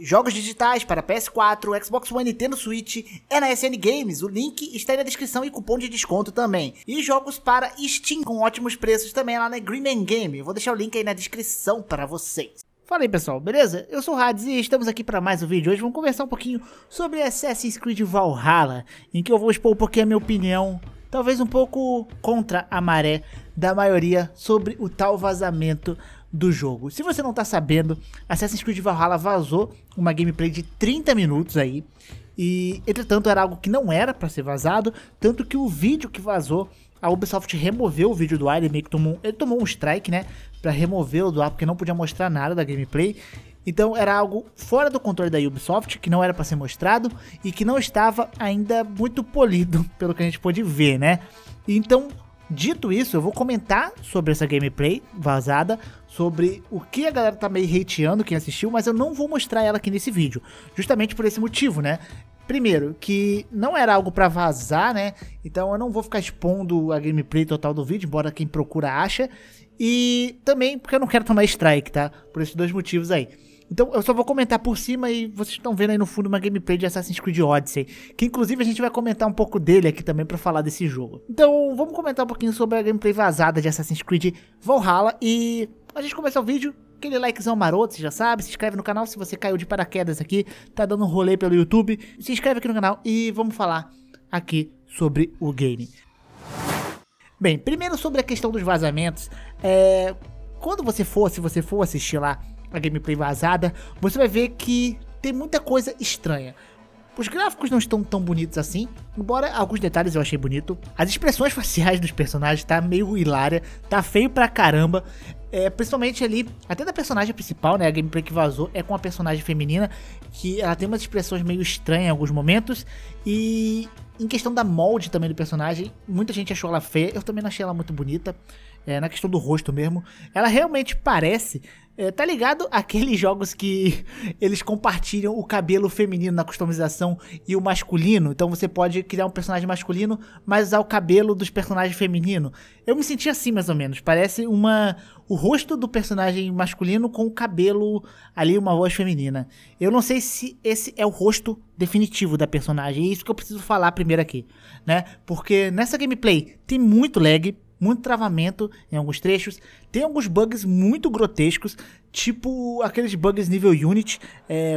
Jogos digitais para PS4, Xbox One, Nintendo Switch é na SN Games. O link está aí na descrição e cupom de desconto também. E jogos para Steam com ótimos preços também lá na Green Game. vou deixar o link aí na descrição para vocês. Fala aí pessoal, beleza? Eu sou o Hades e estamos aqui para mais um vídeo. Hoje vamos conversar um pouquinho sobre Assassin's Creed Valhalla, em que eu vou expor um pouquinho a minha opinião, talvez um pouco contra a maré da maioria, sobre o tal vazamento do jogo. Se você não tá sabendo, Assassin's Creed Valhalla vazou uma gameplay de 30 minutos aí. E, entretanto, era algo que não era para ser vazado, tanto que o vídeo que vazou, a Ubisoft removeu o vídeo do ar, ele meio que tomou, ele tomou um strike, né, para remover o do ar, porque não podia mostrar nada da gameplay. Então era algo fora do controle da Ubisoft, que não era para ser mostrado e que não estava ainda muito polido, pelo que a gente pôde ver, né? Então Dito isso, eu vou comentar sobre essa gameplay vazada, sobre o que a galera tá meio hateando quem assistiu, mas eu não vou mostrar ela aqui nesse vídeo, justamente por esse motivo, né? Primeiro, que não era algo para vazar, né? Então eu não vou ficar expondo a gameplay total do vídeo, embora quem procura acha. E também porque eu não quero tomar strike, tá? Por esses dois motivos aí. Então eu só vou comentar por cima e vocês estão vendo aí no fundo uma gameplay de Assassin's Creed Odyssey, que inclusive a gente vai comentar um pouco dele aqui também para falar desse jogo. Então vamos comentar um pouquinho sobre a gameplay vazada de Assassin's Creed Valhalla e a gente começa o vídeo aquele likezão maroto, você já sabe, se inscreve no canal se você caiu de paraquedas aqui, tá dando um rolê pelo YouTube, se inscreve aqui no canal e vamos falar aqui sobre o game. Bem, primeiro sobre a questão dos vazamentos, é... quando você for, se você for assistir lá a gameplay vazada, você vai ver que tem muita coisa estranha. Os gráficos não estão tão bonitos assim, embora alguns detalhes eu achei bonito. As expressões faciais dos personagens tá meio hilária, tá feio pra caramba. É, principalmente ali, até da personagem principal, né? A gameplay que vazou é com a personagem feminina, que ela tem umas expressões meio estranhas em alguns momentos. E em questão da molde também do personagem, muita gente achou ela feia, eu também não achei ela muito bonita é, na questão do rosto mesmo, ela realmente parece. É, tá ligado aqueles jogos que eles compartilham o cabelo feminino na customização e o masculino? Então você pode criar um personagem masculino, mas usar o cabelo dos personagens feminino. Eu me senti assim, mais ou menos. Parece uma o rosto do personagem masculino com o cabelo ali, uma voz feminina. Eu não sei se esse é o rosto definitivo da personagem. É isso que eu preciso falar primeiro aqui, né? Porque nessa gameplay tem muito lag, muito travamento em alguns trechos. Tem alguns bugs muito grotescos, tipo aqueles bugs nível Unity. É,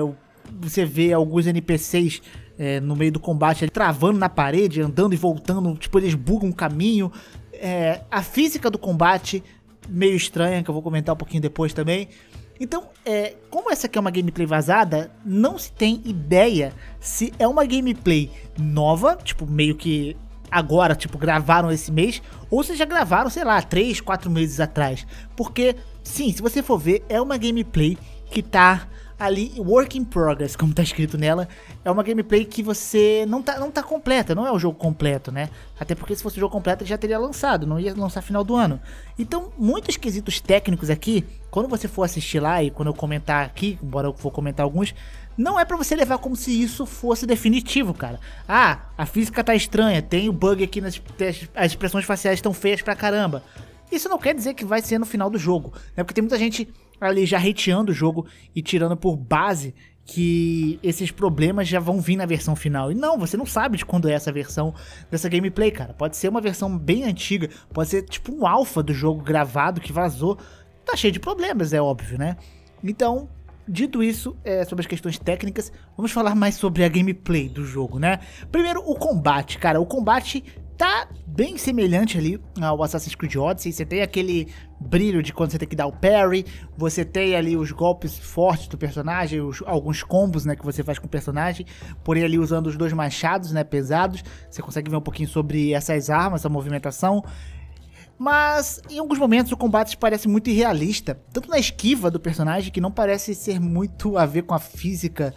você vê alguns NPCs é, no meio do combate ali, travando na parede, andando e voltando, tipo, eles bugam o caminho. É, a física do combate, meio estranha, que eu vou comentar um pouquinho depois também. Então, é, como essa aqui é uma gameplay vazada, não se tem ideia se é uma gameplay nova, tipo, meio que agora, tipo, gravaram esse mês, ou se já gravaram, sei lá, 3, 4 meses atrás. Porque, sim, se você for ver, é uma gameplay que tá ali, Work in Progress, como tá escrito nela, é uma gameplay que você não tá, não tá completa, não é o jogo completo, né? Até porque se fosse o jogo completo ele já teria lançado, não ia lançar final do ano. Então, muitos quesitos técnicos aqui, quando você for assistir lá e quando eu comentar aqui, embora eu for comentar alguns, não é para você levar como se isso fosse definitivo, cara. Ah, a física tá estranha, tem o bug aqui nas as expressões faciais estão feias pra caramba. Isso não quer dizer que vai ser no final do jogo, né? Porque tem muita gente ali já reteando o jogo e tirando por base que esses problemas já vão vir na versão final. E não, você não sabe de quando é essa versão dessa gameplay, cara. Pode ser uma versão bem antiga, pode ser tipo um alfa do jogo gravado que vazou. Tá cheio de problemas, é óbvio, né? Então, dito isso, é, sobre as questões técnicas, vamos falar mais sobre a gameplay do jogo, né? Primeiro, o combate, cara. O combate tá bem semelhante ali ao Assassin's Creed Odyssey. Você tem aquele brilho de quando você tem que dar o parry, você tem ali os golpes fortes do personagem, os, alguns combos né, que você faz com o personagem, porém ali usando os dois machados né, pesados. Você consegue ver um pouquinho sobre essas armas, essa movimentação. Mas em alguns momentos o combate parece muito irrealista, tanto na esquiva do personagem, que não parece ser muito a ver com a física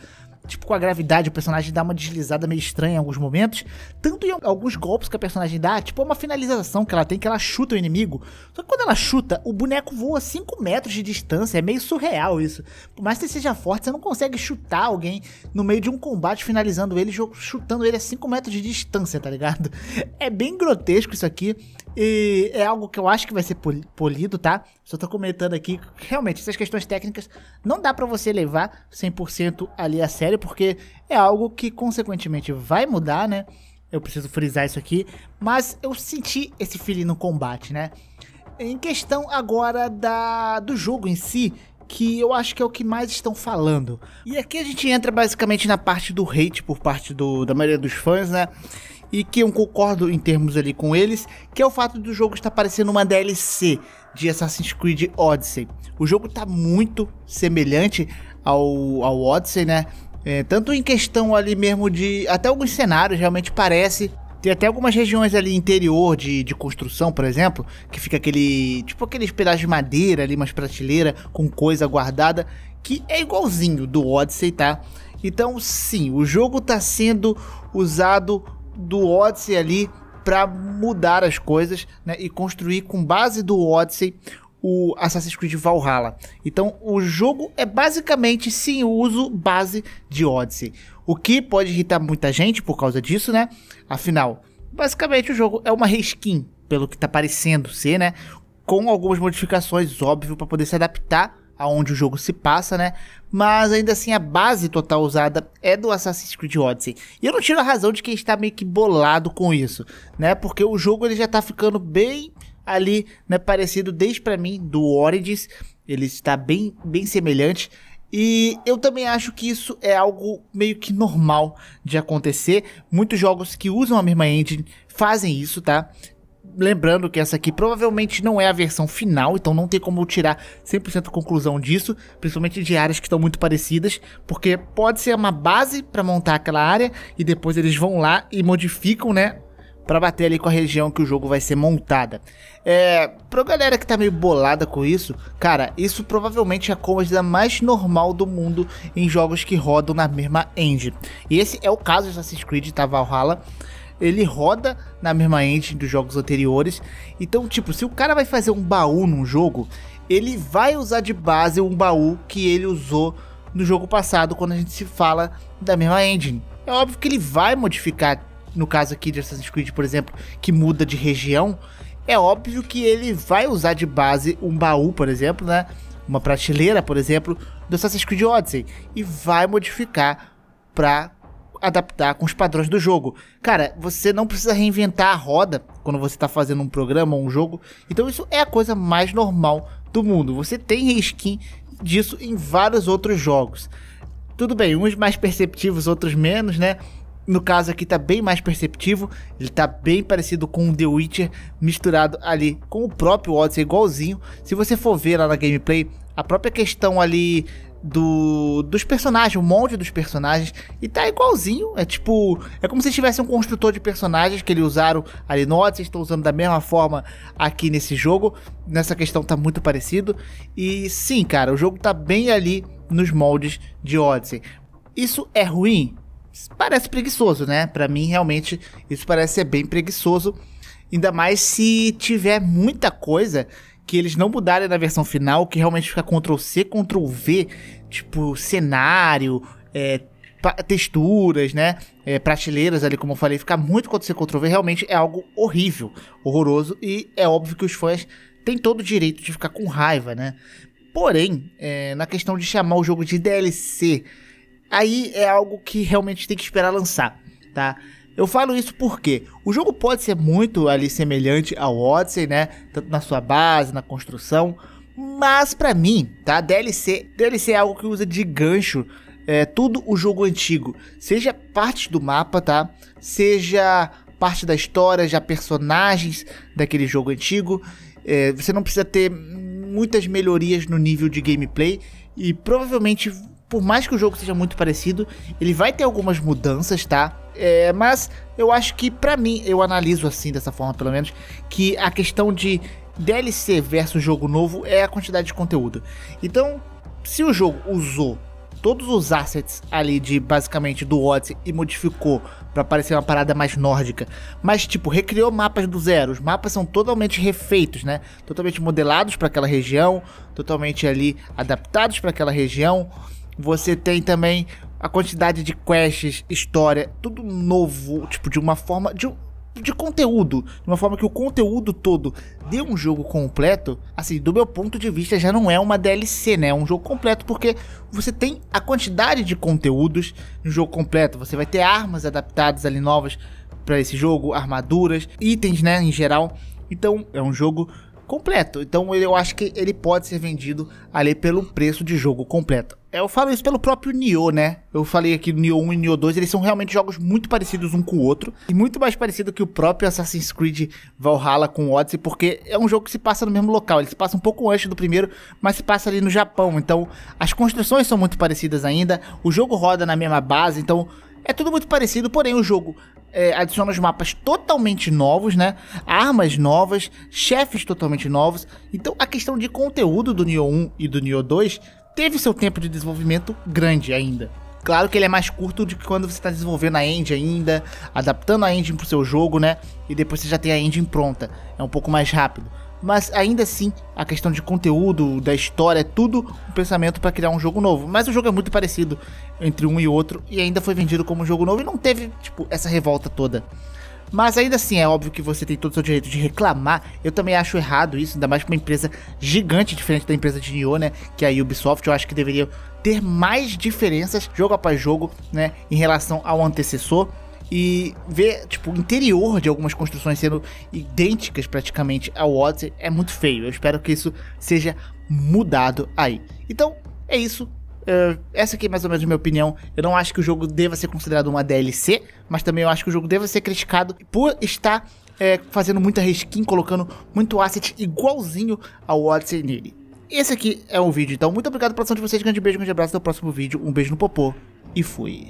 tipo, com a gravidade, o personagem dá uma deslizada meio estranha em alguns momentos. Tanto em alguns golpes que a personagem dá, tipo, é uma finalização que ela tem, que ela chuta o inimigo. Só que quando ela chuta, o boneco voa 5 metros de distância. É meio surreal isso. Por mais que você seja forte, você não consegue chutar alguém no meio de um combate, finalizando ele, chutando ele a 5 metros de distância, tá ligado? É bem grotesco isso aqui. E é algo que eu acho que vai ser polido, tá? Só tô comentando aqui, realmente, essas questões técnicas não dá para você levar 100% ali a sério, porque é algo que consequentemente vai mudar, né? Eu preciso frisar isso aqui, mas eu senti esse feeling no combate, né? Em questão agora da do jogo em si, que eu acho que é o que mais estão falando. E aqui a gente entra basicamente na parte do hate por parte do, da maioria dos fãs, né? e que eu concordo em termos ali com eles, que é o fato do jogo estar parecendo uma DLC de Assassin's Creed Odyssey. O jogo está muito semelhante ao, ao Odyssey, né? É, tanto em questão ali mesmo de. Até alguns cenários realmente parece tem até algumas regiões ali interior de, de construção, por exemplo, que fica aquele. Tipo aqueles pedaços de madeira ali, umas prateleira com coisa guardada, que é igualzinho do Odyssey, tá? Então, sim, o jogo tá sendo usado do Odyssey ali para mudar as coisas né, e construir com base do Odyssey o Assassin's Creed Valhalla. Então o jogo é basicamente sim o uso base de Odyssey. O que pode irritar muita gente por causa disso, né? Afinal, basicamente o jogo é uma reskin, pelo que tá parecendo ser, né? Com algumas modificações, óbvio, para poder se adaptar aonde o jogo se passa, né? Mas ainda assim a base total usada é do Assassin's Creed Odyssey. E eu não tiro a razão de quem está meio que bolado com isso, né? Porque o jogo ele já está ficando bem ali, né, parecido desde para mim do Origins, ele está bem bem semelhante. E eu também acho que isso é algo meio que normal de acontecer. Muitos jogos que usam a mesma engine fazem isso, tá? Lembrando que essa aqui provavelmente não é a versão final, então não tem como tirar 100% conclusão disso, principalmente de áreas que estão muito parecidas, porque pode ser uma base para montar aquela área e depois eles vão lá e modificam, né, para bater ali com a região que o jogo vai ser montada. É, pra galera que tá meio bolada com isso, cara, isso provavelmente é a coisa mais normal do mundo em jogos que rodam na mesma engine. E esse é o caso de Assassin's Creed, tá Valhalla ele roda na mesma engine dos jogos anteriores. Então, tipo, se o cara vai fazer um baú num jogo, ele vai usar de base um baú que ele usou no jogo passado, quando a gente se fala da mesma engine. É óbvio que ele vai modificar, no caso aqui de Assassin's Creed, por exemplo, que muda de região, é óbvio que ele vai usar de base um baú, por exemplo, né? Uma prateleira, por exemplo, do Assassin's Creed Odyssey e vai modificar para adaptar com os padrões do jogo. Cara, você não precisa reinventar a roda quando você está fazendo um programa ou um jogo. Então isso é a coisa mais normal do mundo. Você tem reskin disso em vários outros jogos. Tudo bem, uns mais perceptivos, outros menos, né? No caso aqui tá bem mais perceptivo, ele tá bem parecido com o The Witcher, misturado ali com o próprio Odyssey igualzinho. Se você for ver lá na gameplay, a própria questão ali do, dos personagens, o um molde dos personagens, e tá igualzinho. É tipo, é como se tivesse um construtor de personagens que eles usaram ali no Odyssey, estão usando da mesma forma aqui nesse jogo. Nessa questão tá muito parecido. E sim, cara, o jogo tá bem ali nos moldes de Odyssey. Isso é ruim? Parece preguiçoso, né? Para mim, realmente, isso parece ser bem preguiçoso. Ainda mais se tiver muita coisa que eles não mudarem na versão final, que realmente fica Ctrl-C, Ctrl-V, tipo, cenário, é, texturas, né? É, prateleiras ali, como eu falei, ficar muito Ctrl-C, Ctrl-V, realmente é algo horrível, horroroso, e é óbvio que os fãs têm todo o direito de ficar com raiva, né? Porém, é, na questão de chamar o jogo de DLC, aí é algo que realmente tem que esperar lançar, tá? Eu falo isso porque o jogo pode ser muito ali semelhante ao Odyssey, né? Tanto na sua base, na construção, mas para mim, tá? DLC, DLC é algo que usa de gancho é, tudo o jogo antigo, seja parte do mapa, tá? Seja parte da história, já personagens daquele jogo antigo. É, você não precisa ter muitas melhorias no nível de gameplay e provavelmente, por mais que o jogo seja muito parecido, ele vai ter algumas mudanças, tá? É, mas eu acho que para mim, eu analiso assim dessa forma pelo menos, que a questão de DLC versus jogo novo é a quantidade de conteúdo. Então, se o jogo usou todos os assets ali de basicamente do Odyssey e modificou para parecer uma parada mais nórdica, mas tipo recriou mapas do zero. Os mapas são totalmente refeitos, né? Totalmente modelados para aquela região, totalmente ali adaptados para aquela região. Você tem também a quantidade de quests, história, tudo novo, tipo, de uma forma. De, de conteúdo, de uma forma que o conteúdo todo dê um jogo completo, assim, do meu ponto de vista, já não é uma DLC, né? É um jogo completo, porque você tem a quantidade de conteúdos no jogo completo. Você vai ter armas adaptadas ali novas para esse jogo, armaduras, itens, né, em geral. Então, é um jogo completo. Então, eu acho que ele pode ser vendido ali pelo preço de jogo completo. É, eu falo isso pelo próprio Nioh, né? Eu falei aqui Nioh 1 e Nioh 2, eles são realmente jogos muito parecidos um com o outro. E muito mais parecido que o próprio Assassin's Creed Valhalla com Odyssey, porque é um jogo que se passa no mesmo local. Ele se passa um pouco antes do primeiro, mas se passa ali no Japão. Então, as construções são muito parecidas ainda. O jogo roda na mesma base, então é tudo muito parecido, porém o jogo é, adiciona os mapas totalmente novos, né? Armas novas, chefes totalmente novos. Então a questão de conteúdo do Nioh 1 e do Nioh 2 teve seu tempo de desenvolvimento grande ainda. Claro que ele é mais curto do que quando você está desenvolvendo a engine ainda, adaptando a engine para o seu jogo, né? E depois você já tem a engine pronta. É um pouco mais rápido. Mas ainda assim, a questão de conteúdo, da história, é tudo um pensamento para criar um jogo novo. Mas o jogo é muito parecido entre um e outro e ainda foi vendido como um jogo novo e não teve, tipo, essa revolta toda. Mas ainda assim, é óbvio que você tem todo o seu direito de reclamar. Eu também acho errado isso, ainda mais com uma empresa gigante, diferente da empresa de Nioh, né? Que é a Ubisoft. Eu acho que deveria ter mais diferenças, jogo após jogo, né? Em relação ao antecessor e ver, tipo, o interior de algumas construções sendo idênticas praticamente ao Odyssey é muito feio. Eu espero que isso seja mudado aí. Então, é isso. Uh, essa aqui é mais ou menos a minha opinião. Eu não acho que o jogo deva ser considerado uma DLC, mas também eu acho que o jogo deva ser criticado por estar é, fazendo muita reskin, colocando muito asset igualzinho ao Odyssey nele. Esse aqui é o vídeo, então muito obrigado pela atenção de vocês, grande beijo, grande abraço, até o próximo vídeo, um beijo no popô e fui.